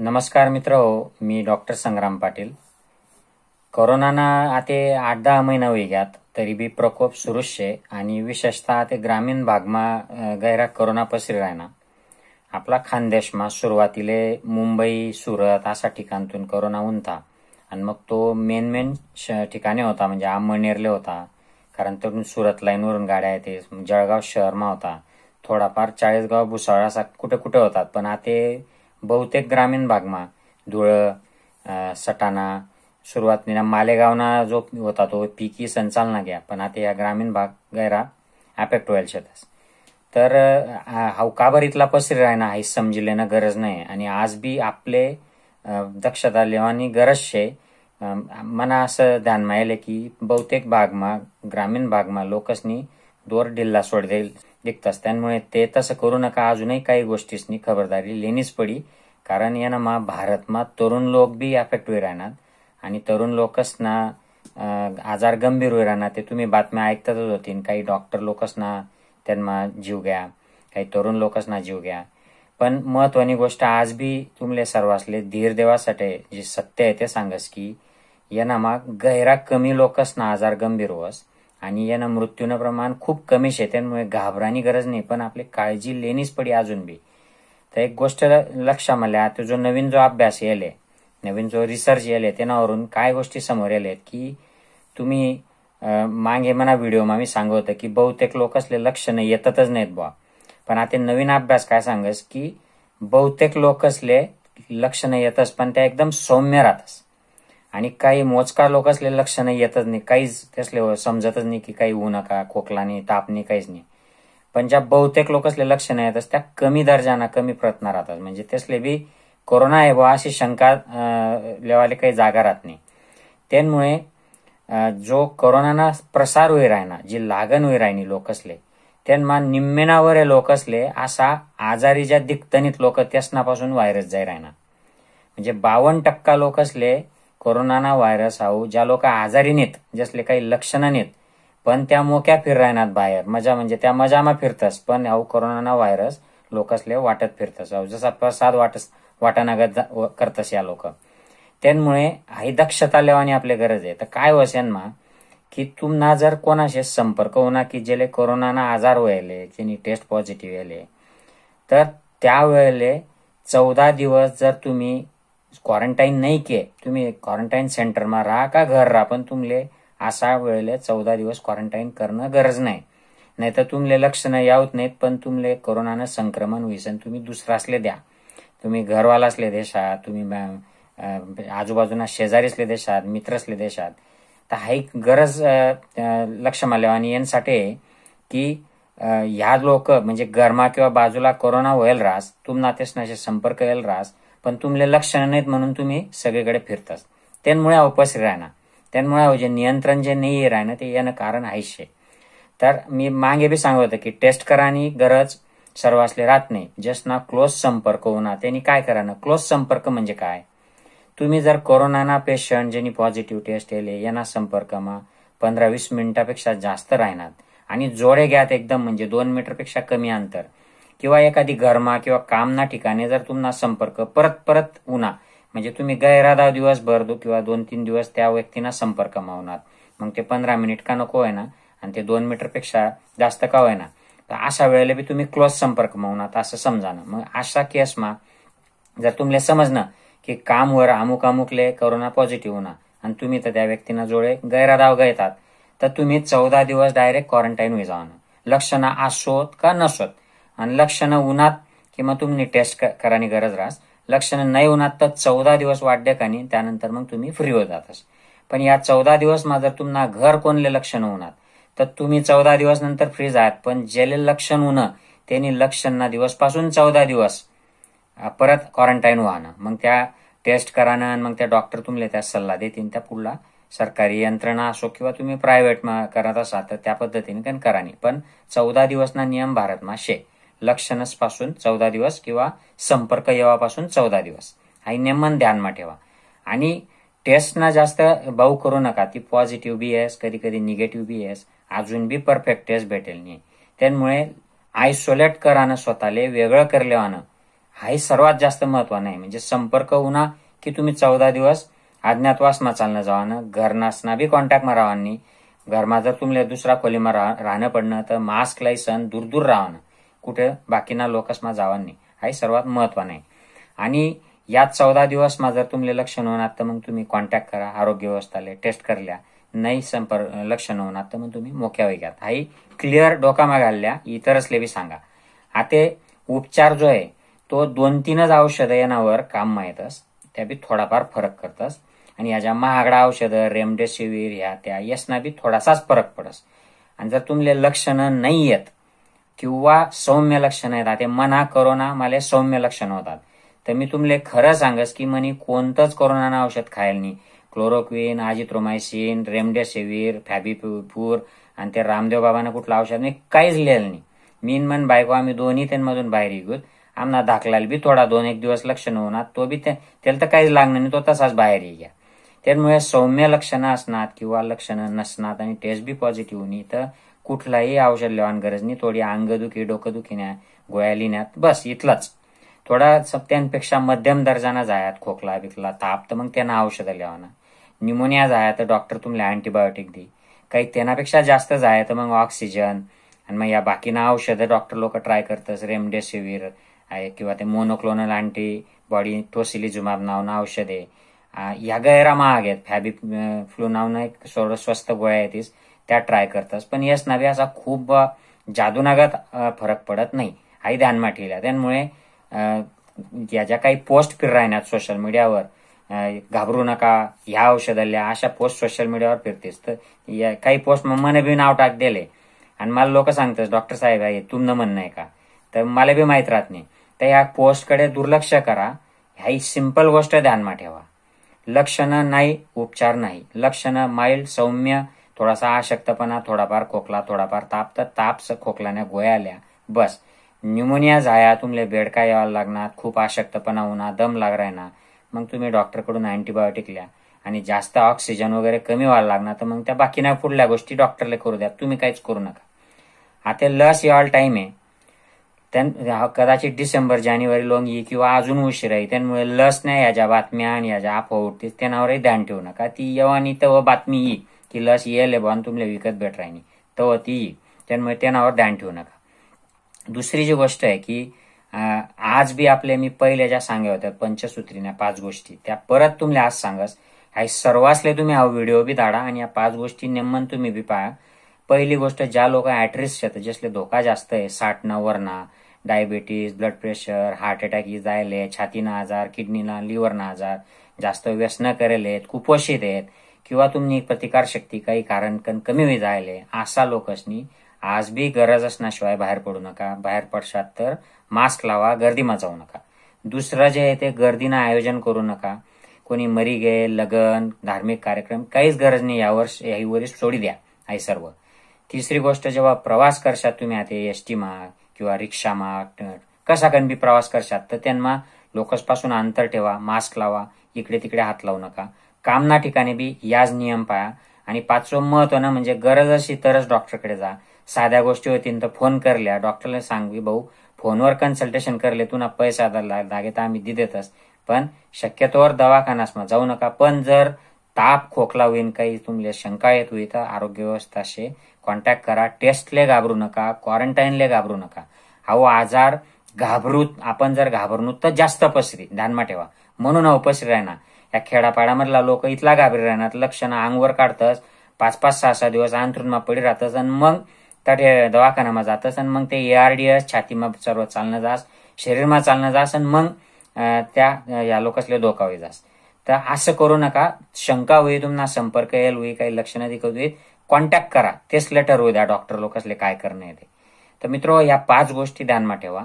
नमस्कार हो मी डॉक्टर संग्राम पाटील कोरोनाना ना आता दहा महिना होई ગયા तरी बी प्रकोप सुरूच आहे आणि विशेषतः ते ग्रामीण भागमा गैरा कोरोना पसरी राहणार आपला खानदेशमा सुरुवातीले मुंबई सुरत अशा ठिकाणतून कोरोना उनता आणि मग तो मेन मेन ठिकाणी होता म्हणजे आमनेरले होता कारण तरून सुरत लाईनवरून गाड्या येते जळगाव शहरमा होता थोडाफार चाळीसगाव भुसाळा असा कुठे कुठे होतात पण आता बहुतेक ग्रामीण भागमा धुळं सटाणा सुरुवातीला मालेगावना जो होता तो पिकी संचालना घ्या पण आता या ग्रामीण भाग अफेक्ट ऍपेक्टल शेतात तर हाऊ काभर इथला पसरी राहिना हे समजले गरज नाही आणि आज बी आपले दक्षता लिवानी गरज आहे मना असं ध्यान मिळेल की बहुतेक भागमा ग्रामीण भागमा लोकसनी दोर ढिल्ला सोड देईल निघतात त्यामुळे ते तसं करू नका अजूनही काही गोष्टीसनी खबरदारी लेणीच पडी कारण यानं भारत भारतमा तरुण लोक बी अफेक्ट होई राहणार आणि तरुण लोकच ना आजार गंभीर होई राहणार ते तुम्ही बातम्या ऐकतातच होतीन काही डॉक्टर लोकसना त्यांना जीव घ्या काही तरुण लोकसना जीव घ्या पण महत्वानी गोष्ट आज बी तुमले सर्वासले धीर देवासाठी जे सत्य आहे ते सांगस की यांना मग गैरा कमी लोकसना ना आजार गंभीर होस आणि यांना मृत्यूनं प्रमाण खूप कमी शे त्यामुळे घाबरानी गरज नाही पण आपली काळजी लेणीच पडी अजून बी तर एक गोष्ट लक्षात मला तो जो नवीन जो अभ्यास येले नवीन जो रिसर्च येले त्यावरून काय गोष्टी समोर आहेत की तुम्ही मागे म्हणा व्हिडिओ मी सांगवतं की बहुतेक लोक असले लक्ष नाही येतच नाहीत बुवा पण आता नवीन अभ्यास काय सांगस की बहुतेक लोक असले लक्ष नाही येतच पण त्या एकदम सौम्य राहतस आणि काही मोजका लोक असले लक्ष नाही येतच नाही काहीच त्यासले समजतच नाही की काही होऊ नका खोकला नाही ताप नाही काहीच नाही पण ज्या बहुतेक लोक असले लक्ष नाही येतच त्या कमी दर्जाना कमी प्रयत्न राहतात म्हणजे तसले बी कोरोना आहे बा अशी शंका लेवाले काही जागा राहत नाही त्यामुळे जो कोरोनाना प्रसार होई राहणार जी लागण होई लोक लोकसले त्यांना निम्मेनावर असले असा आजारी ज्या दिक्तनीत लोक त्यासनापासून व्हायरस जाई राहणार म्हणजे बावन्न टक्का असले कोरोनाना व्हायरस हाऊ ज्या लोक आजारी नेत जसले काही लक्षणं नेत पण त्या मोक्या फिर राहणार बाहेर मजा म्हणजे त्या मजामा फिरतस पण हाऊ कोरोनाना व्हायरस लोकसले वाटत फिरतस हाऊ जसा प्रसाद वाटस वाटानागत करतस या लोक त्यामुळे ही दक्षता लेवानी आपली गरज आहे तर काय वसेन मा की तुम्हाला जर कोणाशी संपर्क होणार की जेले कोरोनाना आजार व्हायले की टेस्ट पॉझिटिव्ह आले तर त्यावेळेले चौदा दिवस जर तुम्ही क्वारंटाईन नाही के तुम्ही क्वारंटाईन सेंटरमा राहा का घर राहा पण तुमले असा वेळेला चौदा दिवस क्वारंटाईन करणं गरज नाही नाही तर तुमले लक्षणं यावत नाहीत पण तुमले कोरोनानं संक्रमण होईसन तुम्ही असले द्या तुम्ही असले देशात तुम्ही आजूबाजूना शेजारीसले देशात मित्रसले देशात तर हा एक गरज लक्ष मला आणि यांसाठी की ह्या लोक म्हणजे घरमा किंवा बाजूला कोरोना व्हायला रास तुम नातेसनाशी संपर्क येईल रास पण तुमले लक्षणं नाहीत म्हणून तुम्ही सगळीकडे फिरतास त्यांमुळे अवपाशी राहणार त्यांमुळे जे नियंत्रण जे नाही राहणं ते यानं कारण आहेच तर मी मागे बी सांगत होतं की टेस्ट करानी गरज सर्वासले राहत नाही जस्ट ना क्लोज संपर्क होणार त्यांनी काय ना क्लोज संपर्क म्हणजे काय तुम्ही जर कोरोनाना पेशंट ज्यांनी पॉझिटिव्ह टेस्ट केले यांना संपर्कमा पंधरा वीस मिनिटापेक्षा जास्त राहणार आणि जोडे घ्यात एकदम म्हणजे दोन मीटरपेक्षा कमी अंतर किंवा एखादी घरमा किंवा कामना ठिकाणी जर तुम्हाला संपर्क परत परत उना म्हणजे तुम्ही गैरादा भर दो किंवा दोन तीन दिवस त्या व्यक्तींना संपर्क मावणार मग ते पंधरा मिनिट का नको आहे ना आणि ते दोन मीटरपेक्षा जास्त का होय ना तर अशा वेळेला बी तुम्ही क्लोज संपर्क मावणार असं समजा ना मग अशा केसमा जर तुमले समजणं की कामवर अमुक अमुकले करोना पॉझिटिव्ह होणार आणि तुम्ही तर त्या व्यक्तींना जोडे गैरादाव गळतात तर तुम्ही चौदा दिवस डायरेक्ट क्वारंटाईन होई जावं लक्षणं असोत का नसोत आणि लक्षणं उन्हात किंवा तुम्ही टेस्ट करायची गरज राहस लक्षणं नाही उन्हात तर चौदा दिवस वाढले कानी त्यानंतर मग तुम्ही फ्री हो जातास पण या चौदा दिवसमा जर तुम्हाला घर कोणले लक्षणं उन्हात तर तुम्ही चौदा दिवस नंतर फ्री आहात पण जेले लक्षण उन त्यांनी लक्षणना दिवसपासून चौदा दिवस परत क्वारंटाईन व्हाणं मग त्या टेस्ट करानं आणि मग त्या डॉक्टर तुम्हाला त्या सल्ला देतील त्या पुढला सरकारी यंत्रणा असो किंवा तुम्ही प्रायव्हेट करत असाल तर त्या पद्धतीने करानी पण चौदा दिवसना नियम भारतमा शे पासून चौदा दिवस किंवा संपर्क येवापासून चौदा दिवस आणि नेमन ध्यानमा ठेवा आणि टेस्टना जास्त भाऊ करू नका ती पॉझिटिव्ह बी आहेस कधी कधी निगेटिव्ह बी आहेस अजून बी परफेक्ट टेस्ट भेटेल नाही त्यामुळे आयसोलेट करानं स्वतःले वेगळं करलेवानं हाही सर्वात जास्त महत्व आहे म्हणजे संपर्क उन्हा की तुम्ही चौदा दिवस अज्ञातवासमा चालणं जावानं घरनासना बी कॉन्टॅक्ट मारावानी घरमा जर तुम्हाला दुसरा खोलीमा राहणं पडणं तर मास्क लायसन दूर दूर राहणं कुठे बाकीना लोकसमा नाही हा सर्वात महत्वानं आहे आणि यात चौदा मा जर तुमले लक्षण होणार तर मग तुम्ही कॉन्टॅक्ट करा आरोग्य व्यवस्थाले टेस्ट करल्या नाही संपर्क लक्षण होणार तर मग तुम्ही मोक्या घ्या हाही क्लिअर डोकामा घालल्या असले बी सांगा आते उपचार जो आहे तो दोन तीनच औषधं येणावर काम माहीतच त्या बी थोडाफार फरक करतस आणि याच्या महागडा औषधं रेमडेसिवीर ह्या त्या यसना बी थोडासाच फरक पडस आणि जर तुमले लक्षणं नाही येत किंवा सौम्य लक्षणं येतात ते मना करोना मला सौम्य लक्षणं होतात तर मी तुमले खरं सांगस की मनी कोणतंच कोरोनानं औषध खायला नाही क्लोरोक्विन आजिथ्रोमायसिन रेमडेसिवीर फॅबिपूर आणि ते रामदेव बाबांना कुठलं औषध नाही काहीच लिहिलं नाही मीन मन बायको आम्ही दोन्ही त्यांमधून बाहेर येऊ आमना दाखला बी थोडा दोन एक दिवस लक्षणं होणार तो बी त्याला तर काहीच लागणार नाही तो तसाच बाहेर येईल त्यामुळे सौम्य लक्षणं असणार किंवा लक्षणं नसणार आणि टेस्ट बी पॉझिटिव्ह नाही तर कुठलाही औषधल्यावान गरज नाही थोडी अंगदुखी डोकंदुखी न्या गोळ्या लिहिण्यात बस इथलाच थोडा सप्त्यांपेक्षा मध्यम दर्जाना जायात खोकला बिकला ताप तर मग त्यांना औषधं लिहावं निमोनिया जाया तर डॉक्टर तुम्हाला अँटीबायोटिक दे काही त्यांनापेक्षा जास्त जाय तर मग ऑक्सिजन आणि मग या बाकीना औषधं डॉक्टर लोक ट्राय करतस रेमडेसिवीर आहे किंवा ते मोनोक्लोनल अँटीबॉडी नाव नावनं औषधे या गैरा महाग आहेत फॅबी फ्लू नावनं एक स्वस्त गोळ्या येतीस त्या ट्राय करतात पण यस नव्हे असा खूप जादूनागात फरक पडत नाही हाही ध्यानमा ठेवला त्यामुळे ज्या ज्या काही पोस्ट फिर राहिल्यात सोशल मीडियावर घाबरू नका ह्या औषधाल्या अशा पोस्ट सोशल मीडियावर फिरतेस तर काही पोस्ट मम्माने बी नाव टाक दिले आणि मला लोक सांगतात डॉक्टर साहेब आहे तुमनं म्हणणं आहे का तर मला बी माहीत राहत नाही तर ह्या पोस्टकडे दुर्लक्ष करा ह्याही सिंपल गोष्ट ध्यानमा ठेवा लक्षणं नाही उपचार नाही लक्षणं माइल्ड सौम्य थोडासा आशक्तपणा थोडाफार खोकला थोडाफार ताप तर तापस खोकल्याने गोया आल्या बस न्युमोनिया झाया तुमले बेडका यायला लागणार खूप आशक्तपणा होणार दम लाग ना मग तुम्ही डॉक्टरकडून अँटीबायोटिक लिया आणि जास्त ऑक्सिजन वगैरे कमी व्हायला लागणार तर मग त्या बाकीना पुढल्या गोष्टी डॉक्टरला करू द्या तुम्ही काहीच करू नका आता लस यॉल टाईम आहे त्या कदाचित डिसेंबर जानेवारी लोंग येई किंवा अजून उशीर आहे त्यामुळे लस नाही याच्या बातम्या आणि याच्या अफवा उठतील त्यांनावरही ध्यान ठेवू नका ती येवानी आणि बातमी येईल लस येले बांध तुमले विकत भेट राहिनी तर ती त्यामुळे त्यांना ध्यान ठेवू नका दुसरी जी गोष्ट आहे की आज बी आपले मी पहिले ज्या सांगे होत्या पंचसूत्रीने पाच गोष्टी त्या परत तुमले आज सांगस हाय सर्वासले तुम्ही हा व्हिडिओ बी धाडा आणि या पाच गोष्टी नेमन तुम्ही बी पाहा पहिली गोष्ट ज्या लोक ॲट्रिस शेतात जसले धोका जास्त आहे साठना वरना diabetes blood pressure heart attack जायले छातीना आजार किडनीना लिव्हरना आजार जास्त व्यसन करेल आहेत कुपोषित आहेत किंवा तुम्ही प्रतिकारशक्ती काही कारण कन कमी होई जायले असा लोकसनी आज बी गरज असण्याशिवाय बाहेर पडू नका बाहेर पडशात तर मास्क लावा गर्दी जाऊ नका दुसरं जे आहे ते गर्दीनं आयोजन करू नका कोणी मरी गे लग्न धार्मिक कार्यक्रम काहीच गरज नाही यावर वरी सोडी द्या आहे सर्व तिसरी गोष्ट जेव्हा प्रवास करशात तुम्ही आता एस मा किंवा रिक्षामा कसा कन बी प्रवास करशात तर त्यांना लोकसपासून अंतर ठेवा मास्क लावा इकडे तिकडे हात लावू नका कामना ठिकाणी बी याच नियम पाळा आणि पाचवं ना म्हणजे गरज अशी तरच डॉक्टरकडे जा साध्या गोष्टी होतीन तर फोन करल्या डॉक्टरला सांगवी भाऊ फोनवर कन्सल्टेशन करले तुला पैसा दागे तर आम्ही देतच पण शक्यतोवर दवाखानासमा जाऊ नका पण जर ताप खोकला होईन काही तुमले शंका येत होई तर आरोग्य व्यवस्थाशी कॉन्टॅक्ट करा टेस्टले घाबरू नका क्वारंटाईनले घाबरू नका हा आजार घाबरू आपण जर घाबरून तर जास्त पसरी ध्यानमा ठेवा म्हणून हा पसरी राहणार त्या खेडापाड्यामधला लोक इथला घाबरी राहणार लक्षणं अंगवर काढतस पाच पाच सहा सहा दिवस अंथरुणमा पडी राहतस आणि मग त्या दवाखानामा जातस आणि मग ते एआरडीएस छातीमा सर्व चालणं जास शरीरमा चालणं जास आणि मग त्या या लोकसले धोका होई जास तर असं करू नका शंका होई तुम्हाला संपर्क येईल होई काही लक्षणं दिखत होईल कॉन्टॅक्ट करा तेच लेटर होऊ द्या डॉक्टर लोकसले काय करणं येते तर मित्र या पाच गोष्टी ध्यानमा ठेवा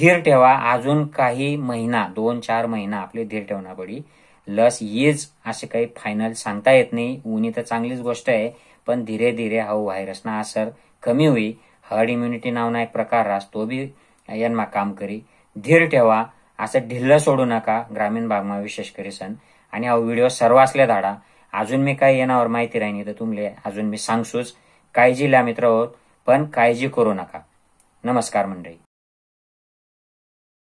धीर ठेवा अजून काही महिना दोन चार महिना आपले धीर ठेवणं पडी लस येज असे काही फायनल सांगता येत नाही उन्ही तर चांगलीच गोष्ट आहे पण धीरे धीरे हा व्हायरसना असर कमी होई हर्ड इम्युनिटी नावना एक प्रकार रास तो बी यांना काम करी धीर ठेवा असं ढिल्ल सोडू नका ग्रामीण भागमा विशेष करी सन आणि हा व्हिडिओ सर्व असले धाडा अजून मी काही येणावर माहिती राहिली तर तुमले अजून मी सांगसूच ल्या मित्र आहोत पण काळजी करू नका नमस्कार मंडळी